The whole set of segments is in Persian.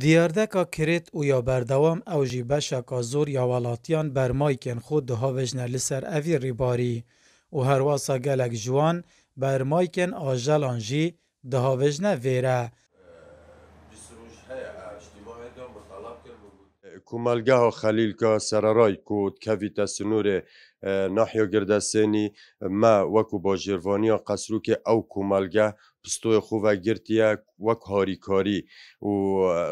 دیاردکا کرێت و یا بەردەوام ئەو ژی بەشەکە زۆر یا وڵاتیان بەرمایکن خۆ دهاوێژنە لەسەر ئەوی ڕیباری و هەرواسە گەلک جوان بەرمایکن ئاژەلان ژی دهاوێژنە وێرە. کومەلگەها خەلیلکە سەرڕای کوت کەویتە سنوورێ ناحیە گردەسێنی مە وەکو بۆ ژێڤۆنیە قەسروکێ ئەو کومەلگە پستۆی خوڤە گرتیە وەک هاریکاری و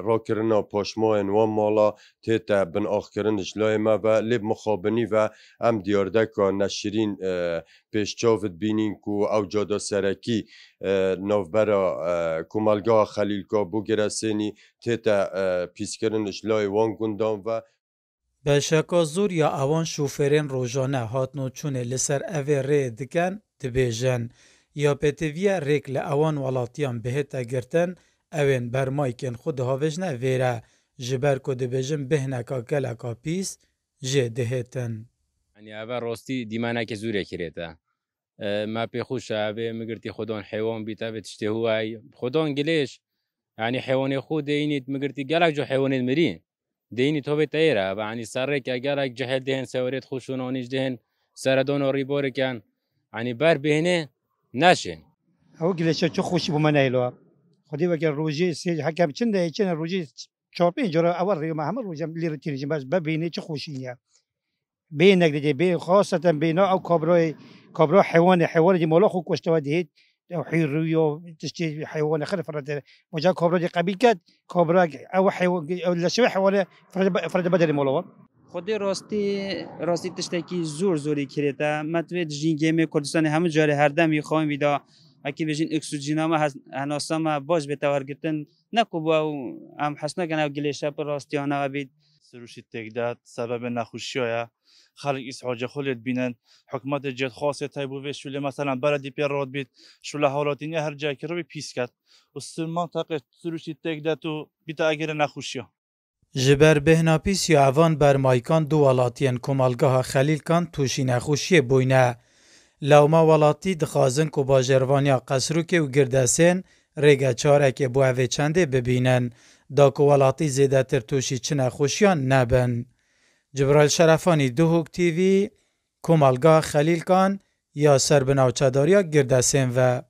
ڕۆکردنە پۆشمۆن وە مۆڵە تێتە بن ئاخکردنش لایمە بە لێب مخۆبنی بە ئەم دیاردەکە نەشرین پێشچوت بینین و ئەو جۆدۆسەرەکی نۆڤبەرە کومەلگا خەلیلکۆ بوو گرەسێنی تێتە پیسکردنش لای وان گوندان بە بەشەکە زۆریا ئەوان شوفێرێن ڕۆژانە هاتن و چوونێ لەسەر ئەوێ ڕێ دکەن دبێژەن یاپێتڤە ڕێک لە ئەوان وڵاتیان بهێتە گرتن ئەوێن بەرمایکن خود هاوێژنە وێرە ji ber ku dibêjin bihneka geleka pîs jê dihêtin Ev rastî dîmeneke zûrekirê te me pêxş evê migirtî xdan hewan bî tevê tiştê hû xdan gilêş yani hewanê xû deyînît migirtî gelek cu hewanên mirî دینی تو به تیره یعنی سره که اگر یک جهل دهن سوارید خوشونانیش آنیش دهن سردان آری بار کن یعنی بر بهنه نشین او گلشه چه خوشی بمن ایلو خودی وگر روزی سی حکم چنده چند روزی چهار پنج جرا اول ریم همه روزم لیر تیریم بس ببینه چه نیا بین دیگه بین خاصتا بین او کابرای کابرا حیوان حیوان دی مولا خو و دهید حي رويو تشتي حيوان اخر فرد وجا كوبرا قبيل كد كوبرا او حيوان او شوي حيوان فرد فرد بدري مولور خود راستی راستی تشتکی زور زوری کرده متوید جینگیم کردستان همه جاره هر دم میخوام ویدا اکی بجین اکسوجینا ما هناسا ما باش به تور گرتن نکو با هم حسنا کنه گلیشه راستی آنها بید سروشی تگداد سبب نخوشی های خلق ایس حاجه خولید بینن حکمت جد خاصه تایبو و مثلا بردی پیر راد بید شوله حالاتی نه هر جایی که رو پیس کرد و سرمان منطقه سروشی تگداد و بیتا اگر نخوشی ها جبر پیس یا اوان بر مایکان دو ولاتین کمالگاه خلیل کان توشی نخوشی بوینه لوما ولاتی دخازن کو باجروانیا قصرو که و گردسین ریگا که بو اوی چنده ببینن دا که ولاتی زیده تر توشی چنه خوشیان نبن. جبرال شرفانی دو تیوی، کمالگاه خلیل کان یا سربناوچداریا گردسین و